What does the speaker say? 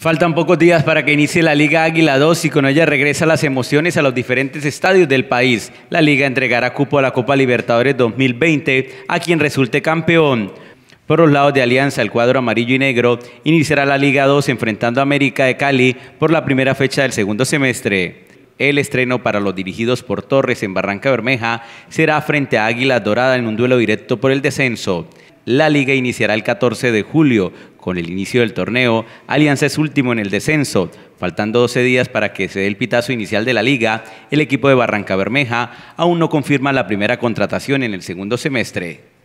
Faltan pocos días para que inicie la Liga Águila 2 y con ella regresa las emociones a los diferentes estadios del país. La liga entregará cupo a la Copa Libertadores 2020 a quien resulte campeón. Por los lados de Alianza, el cuadro amarillo y negro iniciará la Liga 2 enfrentando a América de Cali por la primera fecha del segundo semestre. El estreno para los dirigidos por Torres en Barranca Bermeja será frente a Águila Dorada en un duelo directo por el descenso. La liga iniciará el 14 de julio con el inicio del torneo, Alianza es último en el descenso. Faltando 12 días para que se dé el pitazo inicial de la liga, el equipo de Barranca Bermeja aún no confirma la primera contratación en el segundo semestre.